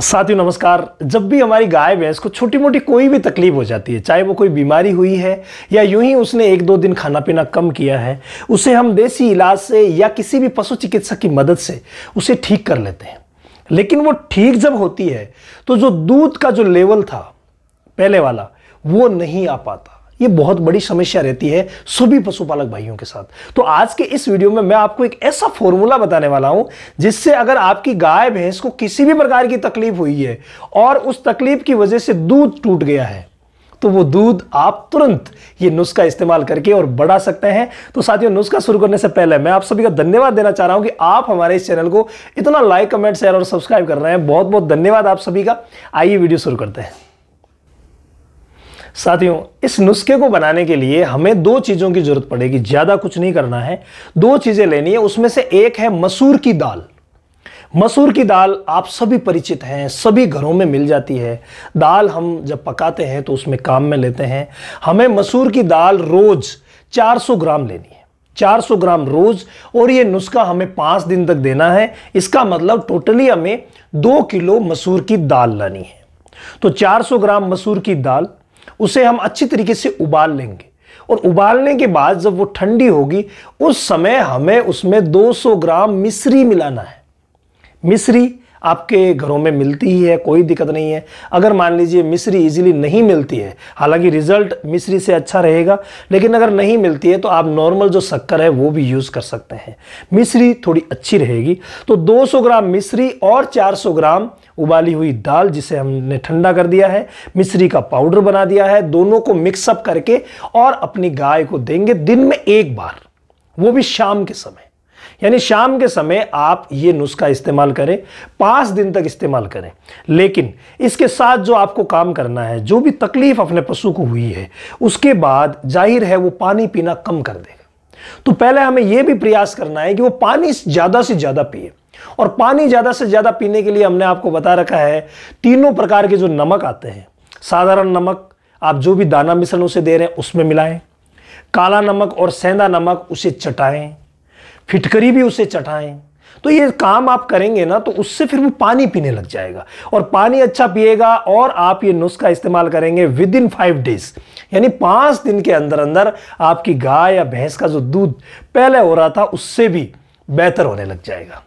साथियों नमस्कार जब भी हमारी गाय भैंस को छोटी मोटी कोई भी तकलीफ हो जाती है चाहे वो कोई बीमारी हुई है या यूं ही उसने एक दो दिन खाना पीना कम किया है उसे हम देसी इलाज से या किसी भी पशु चिकित्सक की मदद से उसे ठीक कर लेते हैं लेकिन वो ठीक जब होती है तो जो दूध का जो लेवल था पहले वाला वो नहीं आ पाता ये बहुत बड़ी समस्या रहती है सभी पशुपालक भाइयों के साथ तो आज के इस वीडियो में मैं आपको एक ऐसा फॉर्मूला बताने वाला हूं जिससे अगर आपकी गाय भैंस को किसी भी प्रकार की तकलीफ हुई है और उस तकलीफ की वजह से दूध टूट गया है तो वो दूध आप तुरंत ये नुस्खा इस्तेमाल करके और बढ़ा सकते हैं तो साथियों नुस्खा शुरू करने से पहले मैं आप सभी का धन्यवाद देना चाह रहा हूं कि आप हमारे इस चैनल को इतना लाइक कमेंट शेयर और सब्सक्राइब कर रहे हैं बहुत बहुत धन्यवाद आप सभी का आइए वीडियो शुरू करते हैं साथियों इस नुस्खे को बनाने के लिए हमें दो चीज़ों की ज़रूरत पड़ेगी ज़्यादा कुछ नहीं करना है दो चीज़ें लेनी है उसमें से एक है मसूर की दाल मसूर की दाल आप सभी परिचित हैं सभी घरों में मिल जाती है दाल हम जब पकाते हैं तो उसमें काम में लेते हैं हमें मसूर की दाल रोज़ 400 ग्राम लेनी है 400 ग्राम रोज और ये नुस्खा हमें पांच दिन तक देना है इसका मतलब टोटली हमें दो किलो मसूर की दाल लानी है तो 400 ग्राम मसूर की दाल उसे हम अच्छी तरीके से उबाल लेंगे और उबालने के बाद जब वो ठंडी होगी उस समय हमें उसमें 200 ग्राम मिश्री मिलाना है मिश्री आपके घरों में मिलती ही है कोई दिक्कत नहीं है अगर मान लीजिए मिश्री इजीली नहीं मिलती है हालांकि रिजल्ट मिश्री से अच्छा रहेगा लेकिन अगर नहीं मिलती है तो आप नॉर्मल जो शक्कर है वो भी यूज़ कर सकते हैं मिश्री थोड़ी अच्छी रहेगी तो 200 ग्राम मिश्री और 400 ग्राम उबाली हुई दाल जिसे हमने ठंडा कर दिया है मिश्री का पाउडर बना दिया है दोनों को मिक्सअप करके और अपनी गाय को देंगे दिन में एक बार वो भी शाम के समय यानी शाम के समय आप ये नुस्खा इस्तेमाल करें पाँच दिन तक इस्तेमाल करें लेकिन इसके साथ जो आपको काम करना है जो भी तकलीफ अपने पशु को हुई है उसके बाद जाहिर है वो पानी पीना कम कर देगा तो पहले हमें यह भी प्रयास करना है कि वो पानी ज़्यादा से ज़्यादा पिए और पानी ज़्यादा से ज़्यादा पीने के लिए हमने आपको बता रखा है तीनों प्रकार के जो नमक आते हैं साधारण नमक आप जो भी दाना मिश्रण उसे दे रहे हैं उसमें मिलाएं काला नमक और सेंधा नमक उसे चटाएं फिटकरी भी उसे चटाएं तो ये काम आप करेंगे ना तो उससे फिर वो पानी पीने लग जाएगा और पानी अच्छा पिएगा और आप ये नुस्खा इस्तेमाल करेंगे विद इन फाइव डेज यानी पांच दिन के अंदर अंदर आपकी गाय या भैंस का जो दूध पहले हो रहा था उससे भी बेहतर होने लग जाएगा